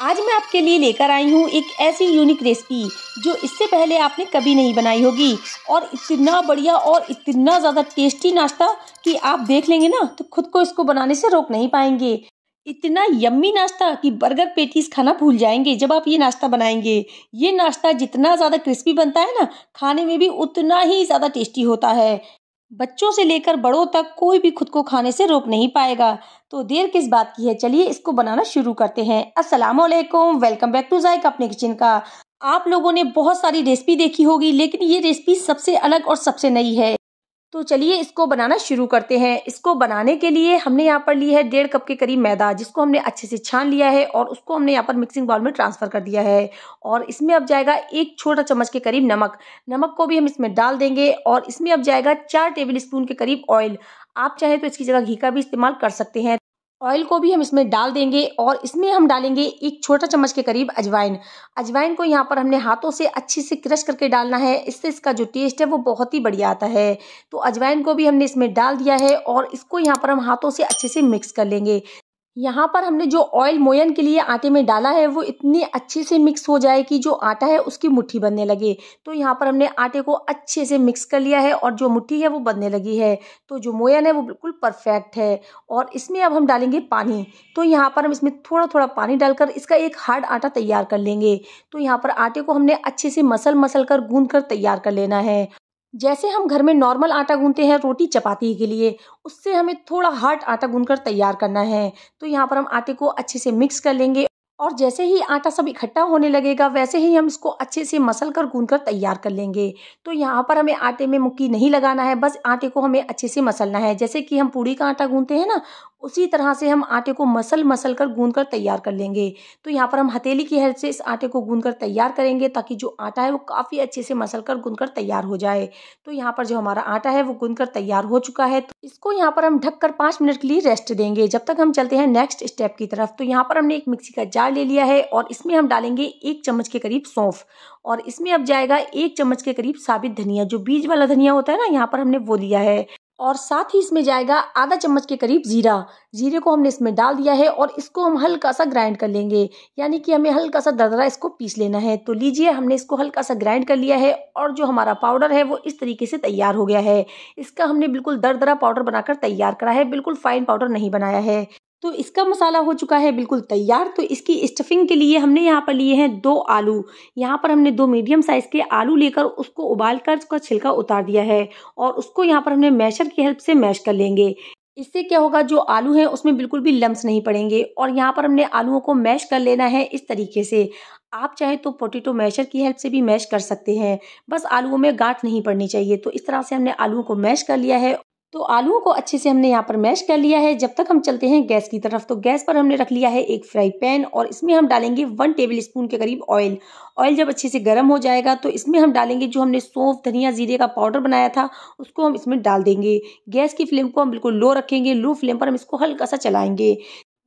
आज मैं आपके लिए लेकर आई हूँ एक ऐसी यूनिक रेसिपी जो इससे पहले आपने कभी नहीं बनाई होगी और इतना बढ़िया और इतना ज़्यादा टेस्टी नाश्ता कि आप देख लेंगे ना तो खुद को इसको बनाने से रोक नहीं पाएंगे इतना यम्मी नाश्ता कि बर्गर पेटीज खाना भूल जाएंगे जब आप ये नाश्ता बनाएंगे ये नाश्ता जितना ज़्यादा क्रिस्पी बनता है ना खाने में भी उतना ही ज़्यादा टेस्टी होता है बच्चों से लेकर बड़ों तक कोई भी खुद को खाने से रोक नहीं पाएगा तो देर किस बात की है चलिए इसको बनाना शुरू करते हैं अस्सलाम वालेकुम वेलकम बैक टू जायका अपने किचन का आप लोगों ने बहुत सारी रेसिपी देखी होगी लेकिन ये रेसिपी सबसे अलग और सबसे नई है तो चलिए इसको बनाना शुरू करते हैं इसको बनाने के लिए हमने यहाँ पर ली है डेढ़ कप के करीब मैदा जिसको हमने अच्छे से छान लिया है और उसको हमने यहाँ पर मिक्सिंग बाउल में ट्रांसफ़र कर दिया है और इसमें अब जाएगा एक छोटा चम्मच के करीब नमक नमक को भी हम इसमें डाल देंगे और इसमें अब जाएगा चार टेबल स्पून के करीब ऑयल आप चाहें तो इसकी जगह घी का भी इस्तेमाल कर सकते हैं ऑयल को भी हम इसमें डाल देंगे और इसमें हम डालेंगे एक छोटा चम्मच के करीब अजवाइन अजवाइन को यहाँ पर हमने हाथों से अच्छे से क्रश करके डालना है इससे इसका जो टेस्ट है वो बहुत ही बढ़िया आता है तो अजवाइन को भी हमने इसमें डाल दिया है और इसको यहाँ पर हम हाथों से अच्छे से मिक्स कर लेंगे यहाँ पर हमने जो ऑयल मोयन के लिए आटे में डाला है वो इतनी अच्छे से मिक्स हो जाए कि जो आटा है उसकी मुट्ठी बनने लगे तो यहाँ पर हमने आटे को अच्छे से मिक्स कर लिया है और जो मुट्ठी है वो बनने लगी है तो जो मोयन है वो बिल्कुल परफेक्ट है और इसमें अब हम डालेंगे पानी तो यहाँ पर हम इसमें थोड़ा थोड़ा पानी डालकर इसका एक हार्ड आटा तैयार कर लेंगे तो यहाँ पर आटे को हमने अच्छे से मसल मसल कर गूंद कर तैयार कर लेना है जैसे हम घर में नॉर्मल आटा गूंथते हैं रोटी चपाती के लिए उससे हमें थोड़ा हार्ड आटा गूंथ कर तैयार करना है तो यहाँ पर हम आटे को अच्छे से मिक्स कर लेंगे और जैसे ही आटा सब इकट्ठा होने लगेगा वैसे ही हम इसको अच्छे से मसल कर गूंद कर तैयार कर लेंगे तो यहाँ पर हमें आटे में मुक्की नहीं लगाना है बस आटे को हमें अच्छे से मसलना है जैसे कि हम पूड़ी का आटा गूंदते हैं ना उसी तरह से हम आटे को मसल मसल कर गूंद कर तैयार कर लेंगे तो यहाँ पर हम हथेली की हेल्प से इस आटे को गूंद कर तैयार करेंगे ताकि जो आटा है वो काफ़ी अच्छे से मसल कर गूंद कर तैयार हो जाए तो यहाँ पर जो हमारा आटा है वो गूंद कर तैयार हो चुका है तो इसको यहाँ पर हम ढक कर मिनट के लिए रेस्ट देंगे जब तक हम चलते हैं नेक्स्ट स्टेप की तरफ तो यहाँ पर हमने एक मिक्सी का जार अचार ले लिया है और इसमें हम डालेंगे एक चम्मच के करीब सौंफ और इसमें अब जाएगा एक चम्मच के करीब साबित धनिया जो बीज वाला धनिया होता है ना यहाँ पर हमने वो लिया है और साथ ही इसमें जाएगा आधा चम्मच के करीब जीरा जीरे को हमने इसमें डाल दिया है और इसको हम हल्का सा ग्राइंड कर लेंगे यानी कि हमें हल्का सा दरदरा इसको पीस लेना है तो लीजिए हमने इसको हल्का सा ग्राइंड कर लिया है और जो हमारा पाउडर है वो इस तरीके से तैयार हो गया है इसका हमने बिल्कुल दरदरा पाउडर बनाकर तैयार करा है बिल्कुल फाइन पाउडर नहीं बनाया है तो इसका मसाला हो चुका है बिल्कुल तैयार तो इसकी स्टफिंग के लिए हमने यहाँ पर लिए हैं दो आलू यहाँ पर हमने दो मीडियम साइज़ के आलू लेकर उसको उबाल कर उसका छिलका उतार दिया है और उसको यहाँ पर हमने मैशर की हेल्प से मैश कर लेंगे इससे क्या होगा जो आलू हैं उसमें बिल्कुल भी लम्स नहीं पड़ेंगे और यहाँ पर हमने आलूओं को मैश कर लेना है इस तरीके से आप चाहे तो पोटैटो मैशर की हेल्प से भी मैश कर सकते हैं बस आलूओं में गांठ नहीं पड़नी चाहिए तो इस तरह से हमने आलूओं को मैश कर लिया है तो आलूओं को अच्छे से हमने यहाँ पर मैश कर लिया है जब तक हम चलते हैं गैस की तरफ तो गैस पर हमने रख लिया है एक फ्राई पैन और इसमें हम डालेंगे वन टेबल स्पून के करीब ऑयल ऑयल जब अच्छे से गर्म हो जाएगा तो इसमें हम डालेंगे जो हमने सौंफ धनिया जीरे का पाउडर बनाया था उसको हम इसमें डाल देंगे गैस की फ्लेम को हम बिल्कुल लो रखेंगे लो फ्लेम पर हम इसको हल्का सा चलाएंगे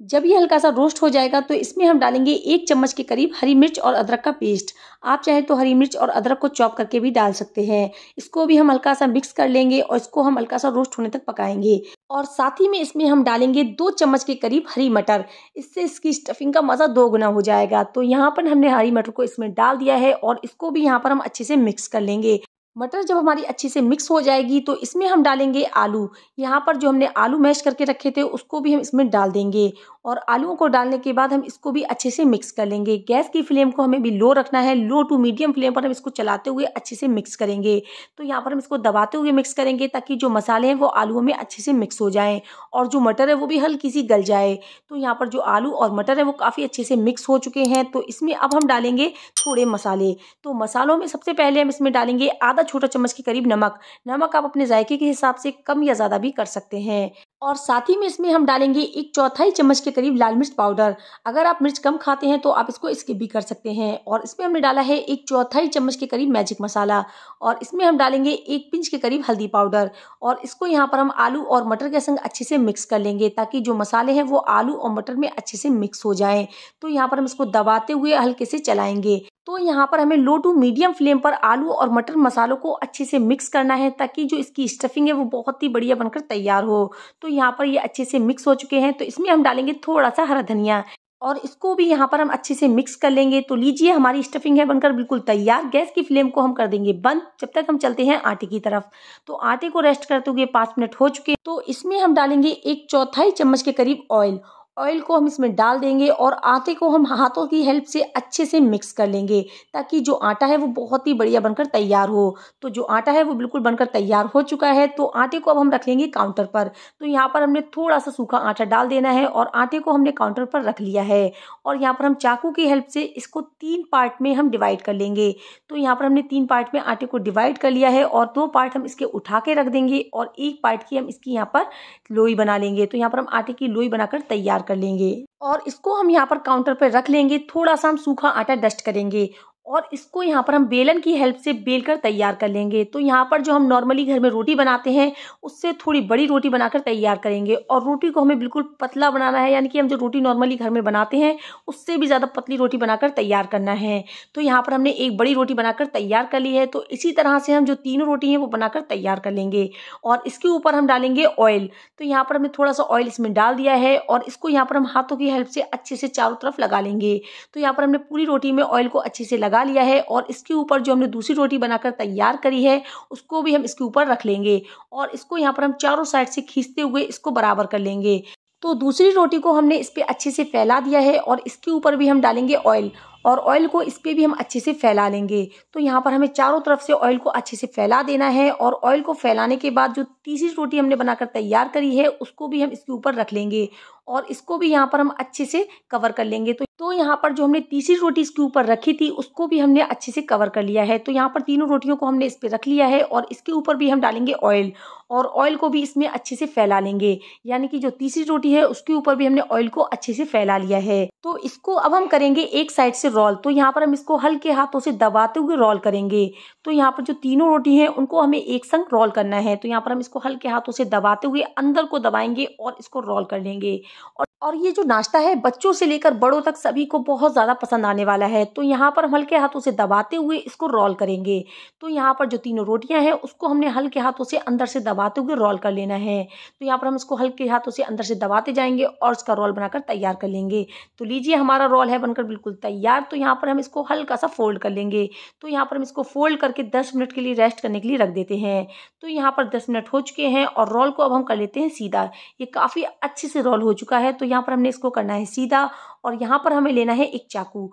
जब ये हल्का सा रोस्ट हो जाएगा तो इसमें हम डालेंगे एक चम्मच के करीब हरी मिर्च और अदरक का पेस्ट आप चाहे तो हरी मिर्च और अदरक को चॉप करके भी डाल सकते हैं इसको भी हम हल्का सा मिक्स कर लेंगे और इसको हम हल्का सा रोस्ट होने तक पकाएंगे और साथ ही में इसमें हम डालेंगे दो चम्मच के करीब हरी मटर इससे इसकी स्टफिंग का मज़ा दो गुना हो जाएगा तो यहाँ पर हमने हरी मटर को इसमें डाल दिया है और इसको भी यहाँ पर हम अच्छे से मिक्स कर लेंगे मटर जब हमारी अच्छे से मिक्स हो जाएगी तो इसमें हम डालेंगे आलू यहाँ पर जो हमने आलू मैश करके रखे थे उसको भी हम इसमें डाल देंगे और आलूओं को डालने के बाद हम इसको भी अच्छे से मिक्स कर लेंगे गैस की फ्लेम को हमें भी लो रखना है लो टू मीडियम फ्लेम पर हम इसको चलाते हुए अच्छे से मिक्स करेंगे तो यहाँ पर हम इसको दबाते हुए मिक्स करेंगे ताकि जो मसाले हैं वो आलूओं में अच्छे से मिक्स हो जाएँ और जो मटर है वो भी हल्की सी गल जाए तो यहाँ पर जो आलू और मटर है वो काफ़ी अच्छे से मिक्स हो चुके हैं तो इसमें अब हम डालेंगे थोड़े मसाले तो मसालों में सबसे पहले हम इसमें डालेंगे आधा छोटा चम्मच के करीब नमक नमक आप अपने जायके के हिसाब से कम या ज़्यादा भी कर सकते हैं और साथ ही में इसमें हम डालेंगे एक चौथाई चम्मच के करीब लाल मिर्च पाउडर अगर आप मिर्च कम खाते हैं तो आप इसको स्किप भी कर सकते हैं और इसमें हमने डाला है एक चौथाई चम्मच के करीब मैजिक मसाला और इसमें हम डालेंगे एक पिंच के करीब हल्दी पाउडर और इसको यहाँ पर हम आलू और मटर के संग अच्छे से मिक्स कर लेंगे ताकि जो मसाले हैं वो आलू और मटर में अच्छे से मिक्स हो जाएँ तो यहाँ पर हम इसको दबाते हुए हल्के से चलाएँगे तो यहाँ पर हमें लो टू मीडियम फ्लेम पर आलू और मटर मसालों को अच्छे से मिक्स करना है ताकि जो इसकी स्टफिंग है वो बहुत ही बढ़िया बनकर तैयार हो तो यहाँ पर ये अच्छे से मिक्स हो चुके हैं तो इसमें हम डालेंगे थोड़ा सा हरा धनिया और इसको भी यहाँ पर हम अच्छे से मिक्स कर लेंगे तो लीजिए हमारी स्टफिंग है बनकर बिल्कुल तैयार गैस की फ्लेम को हम कर देंगे बंद जब तक हम चलते हैं आटे की तरफ तो आटे को रेस्ट करते हुए पाँच मिनट हो चुके तो इसमें हम डालेंगे एक चौथाई चम्मच के करीब ऑयल ऑयल को हम इसमें डाल देंगे और आटे को हम हाथों की हेल्प से अच्छे से मिक्स कर लेंगे ताकि जो आटा है वो बहुत ही बढ़िया बनकर तैयार हो तो जो आटा है वो बिल्कुल बनकर तैयार हो चुका है तो आटे को अब हम रख लेंगे काउंटर पर तो यहाँ पर हमने थोड़ा सा सूखा आटा डाल देना है और आटे को हमने काउंटर पर रख लिया है और यहाँ पर हम चाकू की हेल्प से इसको तीन पार्ट में हम डिवाइड कर लेंगे तो यहाँ पर हमने तीन पार्ट में आटे को डिवाइड कर लिया है और दो पार्ट हम इसके उठा के रख देंगे और एक पार्ट की हम इसकी यहाँ पर लोई बना लेंगे तो यहाँ पर हम आटे की लोई बनाकर तैयार तैयार कर लेंगे और इसको हम यहाँ पर काउंटर पर रख लेंगे थोड़ा सा हम सूखा आटा डस्ट करेंगे और इसको यहाँ पर हम बेलन की हेल्प से बेल कर तैयार कर लेंगे तो यहाँ पर जो हम नॉर्मली घर में रोटी बनाते हैं उससे थोड़ी बड़ी रोटी बनाकर तैयार करेंगे और रोटी को हमें बिल्कुल पतला बनाना है यानी कि हम जो रोटी नॉर्मली घर में बनाते हैं उससे भी ज़्यादा पतली रोटी बनाकर तैयार करना है तो यहाँ पर हमने एक बड़ी रोटी बनाकर तैयार कर ली है तो इसी तरह से हम जो तीनों रोटी हैं वो बनाकर तैयार कर लेंगे और इसके ऊपर हम डालेंगे ऑयल तो यहाँ पर हमने थोड़ा सा ऑयल इसमें डाल दिया है और इसको यहाँ पर हम हाथों की हेल्प से अच्छे से चारों तरफ लगा लेंगे तो यहाँ पर हमने पूरी रोटी में ऑयल को अच्छे से लगा लगा लिया है और इसके ऊपर जो हमने दूसरी रोटी बनाकर तैयार करी है उसको भी हम इसके ऊपर रख लेंगे और इसको यहाँ पर हम चारों साइड से खींचते हुए इसको बराबर कर लेंगे तो दूसरी रोटी को हमने इस पर अच्छे से फैला दिया है और इसके ऊपर भी हम डालेंगे ऑयल और ऑयल को इस पर भी हम अच्छे से फैला लेंगे तो यहाँ पर हमें चारों तरफ से ऑयल को अच्छे से फैला देना है और ऑयल को फैलाने के बाद जो तीसरी रोटी हमने बनाकर तैयार करी है उसको भी हम इसके ऊपर रख लेंगे और इसको भी यहाँ पर हम अच्छे से कवर कर लेंगे तो तो यहाँ पर जो हमने तीसरी रोटी इसके ऊपर रखी थी उसको भी हमने अच्छे से कवर कर लिया है तो यहाँ पर तीनों रोटियों को हमने इस पर रख लिया है और इसके ऊपर भी हम डालेंगे ऑयल और ऑयल को भी इसमें अच्छे से फैला लेंगे यानी कि जो तीसरी रोटी है उसके ऊपर भी हमने ऑयल को अच्छे से फैला लिया है तो इसको अब हम करेंगे एक साइड से रोल तो यहाँ पर हम इसको हल्के हाथों से दबाते हुए रोल करेंगे तो यहाँ पर जो तीनों रोटी है उनको हमें एक संग रोल करना है तो यहाँ पर हम इसको हल्के हाथों से दबाते हुए अंदर को दबाएंगे और इसको रोल कर लेंगे और और ये जो नाश्ता है बच्चों से लेकर बड़ों तक सभी को बहुत ज़्यादा पसंद आने वाला है तो यहाँ पर हम हल्के हाथों से दबाते हुए इसको रोल करेंगे तो यहाँ पर जो तीनों रोटियाँ हैं उसको हमने हल्के हाथों से अंदर से दबाते हुए रोल कर लेना है तो यहाँ पर हम इसको हल्के हाथों से अंदर से दबाते जाएंगे और इसका रोल बनाकर तैयार कर लेंगे तो लीजिए हमारा रोल है बनकर बिल्कुल तैयार तो यहाँ पर हम इसको हल्का सा फोल्ड कर लेंगे तो यहाँ पर हम इसको फोल्ड करके दस मिनट के लिए रेस्ट करने के लिए रख देते हैं तो यहाँ पर दस मिनट हो चुके हैं और रोल को अब हम कर लेते हैं सीधा ये काफ़ी अच्छे से रोल हो चुका है तो यहाँ पर हमने इसको करना है सीधा और यहाँ पर हमें लेना है एक चाकू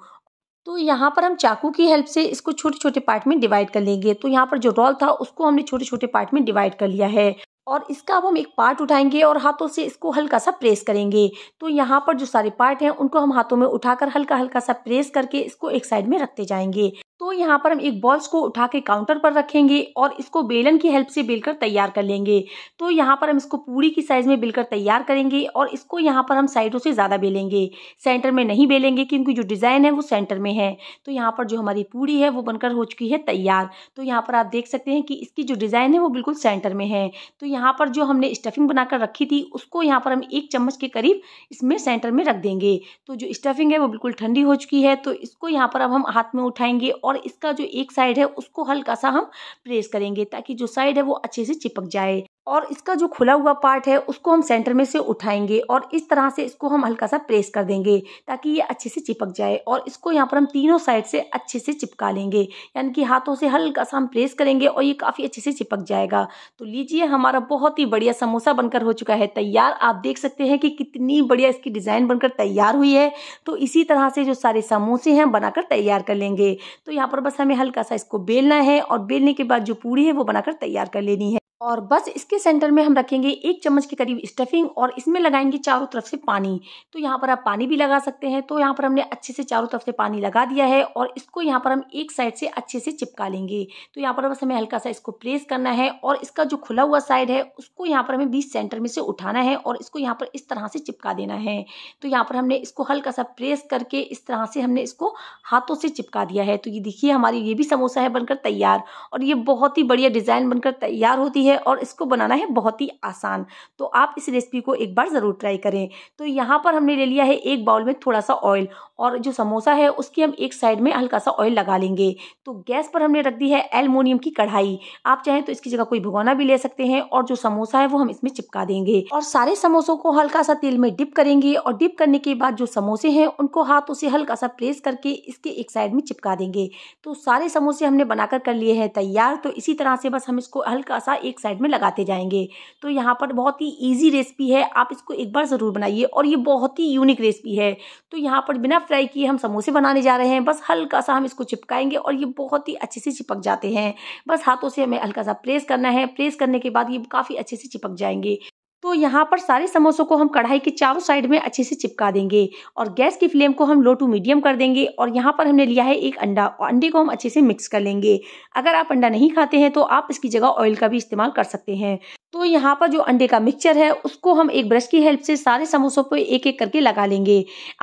तो यहाँ पर हम चाकू की हेल्प से इसको छोटे छोटे पार्ट में डिवाइड कर लेंगे तो यहाँ पर जो रोल था उसको हमने छोटे छोटे पार्ट में डिवाइड कर लिया है और इसका अब हम एक पार्ट उठाएंगे और हाथों से इसको हल्का सा प्रेस करेंगे तो यहाँ पर जो सारे पार्ट हैं उनको हम हाथों में उठाकर हल्का हल्का सा प्रेस करके इसको एक साइड में रखते जाएंगे तो यहाँ पर हम एक बॉल्स को उठा के काउंटर पर रखेंगे और इसको बेलन की हेल्प से बेलकर तैयार कर लेंगे तो यहाँ पर हम इसको पूरी की साइज़ में बेलकर तैयार करेंगे और इसको यहाँ पर हम साइडों से ज़्यादा बेलेंगे सेंटर में नहीं बेलेंगे क्योंकि जो डिज़ाइन है वो सेंटर में है तो यहाँ पर जो हमारी पूरी है वो बनकर हो चुकी है तैयार तो यहाँ पर आप देख सकते हैं कि इसकी जो डिज़ाइन है वो बिल्कुल सेंटर में है तो यहाँ पर जो हमने स्टफिंग बनाकर रखी थी उसको यहाँ पर हम एक चम्मच के करीब इसमें सेंटर में रख देंगे तो जो स्टफिंग है वो बिल्कुल ठंडी हो चुकी है तो इसको यहाँ पर अब हम हाथ में उठाएंगे और इसका जो एक साइड है उसको हल्का सा हम प्रेस करेंगे ताकि जो साइड है वो अच्छे से चिपक जाए और इसका जो खुला हुआ पार्ट है उसको हम सेंटर में से उठाएंगे और इस तरह से इसको हम हल्का सा प्रेस कर देंगे ताकि ये अच्छे से चिपक जाए और इसको यहाँ पर हम तीनों साइड से अच्छे से चिपका लेंगे यानी कि हाथों से हल्का सा हम प्रेस करेंगे और ये काफ़ी अच्छे से चिपक जाएगा तो लीजिए हमारा बहुत ही बढ़िया समोसा बनकर हो चुका है तैयार आप देख सकते हैं कि कितनी बढ़िया इसकी डिज़ाइन बनकर तैयार हुई है तो इसी तरह से जो सारे समोसे हैं बनाकर तैयार कर लेंगे तो यहाँ पर बस हमें हल्का सा इसको बेलना है और बेलने के बाद जो पूड़ी है वो बनाकर तैयार कर लेनी है और बस इसके सेंटर में हम रखेंगे एक चम्मच के करीब स्टफिंग और इसमें लगाएंगे चारों तरफ से पानी तो यहाँ पर आप पानी भी लगा सकते हैं तो यहाँ पर हमने अच्छे से चारों तरफ से पानी लगा दिया है और इसको यहाँ पर हम एक साइड से अच्छे से चिपका लेंगे तो यहाँ पर बस हमें हल्का सा इसको प्रेस करना है और इसका जो खुला हुआ साइड है उसको यहाँ पर हमें बीच सेंटर में से उठाना है और इसको यहाँ पर इस तरह से चिपका देना है तो यहाँ पर हमने इसको हल्का सा प्रेस करके इस तरह से हमने इसको हाथों से चिपका दिया है तो ये देखिए हमारी ये भी समोसा है बनकर तैयार और ये बहुत ही बढ़िया डिज़ाइन बनकर तैयार होती है है और इसको बनाना है बहुत ही आसान तो आप इस रेसिपी को एक बार ज़रूर ट्राई करें तो यहाँ पर हमने ले लिया है एक बाउल में थोड़ा सा ऑयल और जो समोसा है उसकी हम एक साइड में हल्का सा ऑयल लगा लेंगे तो गैस पर हमने रख दी है एलमोनियम की कढ़ाई आप चाहें तो इसकी जगह कोई भगोना भी ले सकते हैं और जो समोसा है वो हम इसमें चिपका देंगे और सारे समोसों को हल्का सा तेल में डिप करेंगे और डिप करने के बाद जो समोसे हैं उनको हाथों से हल्का सा प्रेस करके इसके एक साइड में चिपका देंगे तो सारे समोसे हमने बनाकर कर लिए हैं तैयार तो इसी तरह से बस हम इसको हल्का सा एक एक साइड में लगाते जाएंगे तो यहाँ पर बहुत ही ईजी रेसिपी है आप इसको एक बार ज़रूर बनाइए और ये बहुत ही यूनिक रेसिपी है तो यहाँ पर बिना फ्राई किए हम समोसे बनाने जा रहे हैं बस हल्का सा हम इसको चिपकाएंगे और ये बहुत ही अच्छे से चिपक जाते हैं बस हाथों से हमें हल्का सा प्रेस करना है प्रेस करने के बाद ये काफ़ी अच्छे से चिपक जाएंगे तो यहाँ पर सारे समोसों को हम कढ़ाई के चारों साइड में अच्छे से चिपका देंगे और गैस की फ्लेम को हम लो टू मीडियम कर देंगे और यहाँ पर हमने लिया है एक अंडा और अंडे को हम अच्छे से मिक्स कर लेंगे अगर आप अंडा नहीं खाते हैं तो आप इसकी जगह ऑयल का भी इस्तेमाल कर सकते हैं तो यहाँ पर जो अंडे का मिक्सचर है उसको हम एक ब्रश की हेल्प से सारे समोसों पर एक एक करके लगा लेंगे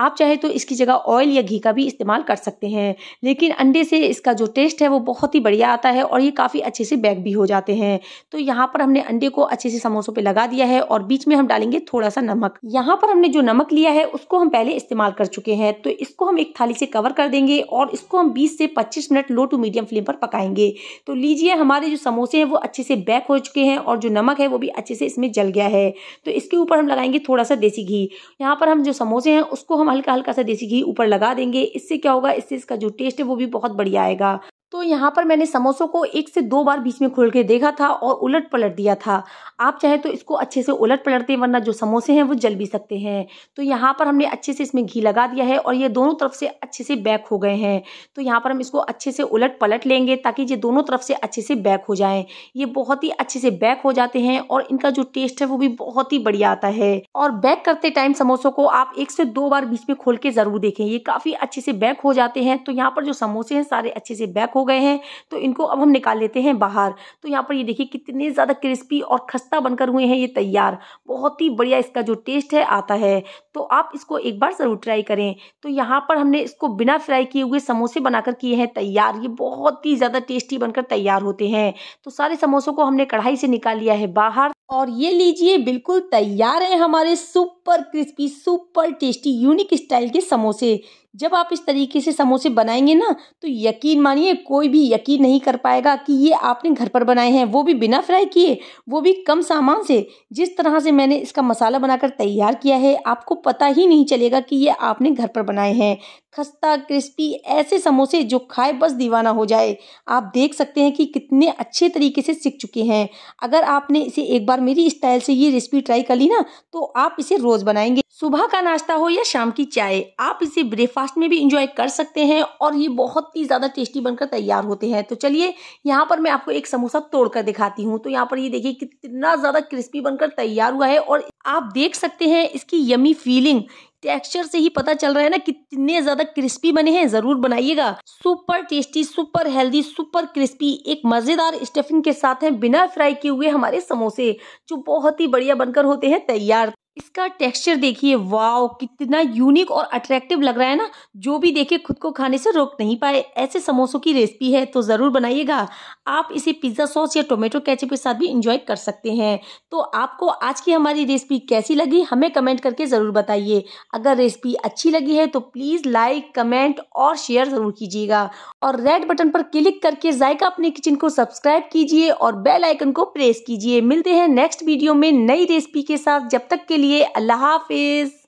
आप चाहे तो इसकी जगह ऑयल या घी का भी इस्तेमाल कर सकते हैं लेकिन अंडे से इसका जो टेस्ट है वो बहुत ही बढ़िया आता है और ये काफ़ी अच्छे से बैक भी हो जाते हैं तो यहाँ पर हमने अंडे को अच्छे से समोसों पर लगा दिया है और बीच में हम डालेंगे थोड़ा सा नमक यहाँ पर हमने जो नमक लिया है उसको हम पहले इस्तेमाल कर चुके हैं तो इसको हम एक थाली से कवर कर देंगे और इसको हम बीस से पच्चीस minute low to medium flame पर पकाएंगे तो लीजिए हमारे जो समोसे हैं वो अच्छे से बैक हो चुके हैं और जो नमक नमक है वो भी अच्छे से इसमें जल गया है तो इसके ऊपर हम लगाएंगे थोड़ा सा देसी घी यहाँ पर हम जो समोसे हैं उसको हम हल्का हल्का सा देसी घी ऊपर लगा देंगे इससे क्या होगा इससे इसका जो टेस्ट है वो भी बहुत बढ़िया आएगा तो यहाँ पर मैंने समोसों को एक से दो बार बीच में खोल के देखा था और उलट पलट दिया था आप चाहे तो इसको अच्छे से उलट पलटते हैं वरना जो समोसे हैं वो जल भी सकते हैं तो यहाँ पर हमने अच्छे से इसमें घी लगा दिया है और ये दोनों तरफ से अच्छे से बैक हो गए हैं तो यहाँ पर हम इसको अच्छे से उलट पलट लेंगे ताकि ये दोनों तरफ से अच्छे से बैक हो जाएँ ये बहुत ही अच्छे से बैक हो जाते हैं और इनका जो टेस्ट है वो भी बहुत ही बढ़िया आता है और बैक करते टाइम समोसों को आप एक से दो बार बीच में खोल के ज़रूर देखें ये काफ़ी अच्छे से बैक हो जाते हैं तो यहाँ पर जो समोसे हैं सारे अच्छे से बैक हो गए हैं तो इनको अब हम निकाल लेते हैं बाहर तो यहाँ पर ये देखिए कितने ज़्यादा क्रिस्पी और खस्ता बनकर हुए हैं ये तैयार बहुत ही बढ़िया इसका जो टेस्ट है आता है तो आप इसको एक बार ज़रूर ट्राई करें तो यहाँ पर हमने इसको बिना फ्राई किए हुए समोसे बनाकर किए हैं तैयार ये बहुत ही ज़्यादा टेस्टी बनकर तैयार होते हैं तो सारे समोसों को हमने कढ़ाई से निकाल लिया है बाहर और ये लीजिए बिल्कुल तैयार हैं हमारे super crispy super tasty unique style के समोसे जब आप इस तरीके से समोसे बनाएंगे ना तो यकीन मानिए कोई भी यकीन नहीं कर पाएगा कि ये आपने घर पर बनाए हैं वो भी बिना फ्राई किए वो भी कम सामान से जिस तरह से मैंने इसका मसाला बनाकर तैयार किया है आपको पता ही नहीं चलेगा कि ये आपने घर पर बनाए हैं खस्ता क्रिस्पी ऐसे समोसे जो खाए बस दीवाना हो जाए आप देख सकते हैं कि कितने अच्छे तरीके से सीख चुके हैं अगर आपने इसे एक बार मेरी स्टाइल से ये रेसिपी ट्राई कर ली ना तो आप इसे रोज़ बनाएंगे सुबह का नाश्ता हो या शाम की चाय आप इसे ब्रेकफास्ट ब्रेकफास्ट में भी इंजॉय कर सकते हैं और ये बहुत ही ज़्यादा टेस्टी बनकर तैयार होते हैं तो चलिए यहाँ पर मैं आपको एक समोसा तोड़कर दिखाती हूँ तो यहाँ पर ये देखिए कितना ज़्यादा क्रिस्पी बनकर तैयार हुआ है और आप देख सकते हैं इसकी यमी फीलिंग टेक्सचर से ही पता चल रहा है ना कितने ज्यादा क्रिस्पी बने हैं जरूर बनाइएगा super tasty super healthy super crispy एक मजेदार स्टफिंग के साथ हैं बिना फ्राई किए हुए हमारे समोसे जो बहुत ही बढ़िया बनकर होते हैं तैयार इसका टेक्सचर देखिए वाओ कितना यूनिक और अट्रैक्टिव लग रहा है ना जो भी देखे खुद को खाने से रोक नहीं पाए ऐसे समोसों की रेसिपी है तो ज़रूर बनाइएगा आप इसे पिज़्ज़ा सॉस या टोमेटो कैचअप के साथ भी इंजॉय कर सकते हैं तो आपको आज की हमारी रेसिपी कैसी लगी हमें कमेंट करके ज़रूर बताइए अगर रेसिपी अच्छी लगी है तो प्लीज़ लाइक कमेंट और शेयर ज़रूर कीजिएगा और रेड बटन पर क्लिक करके जायका अपने किचन को सब्सक्राइब कीजिए और बेल आइकन को प्रेस कीजिए मिलते हैं नेक्स्ट वीडियो में नई रेसिपी के साथ जब तक के लिए लिए अल्लाह हाफिज़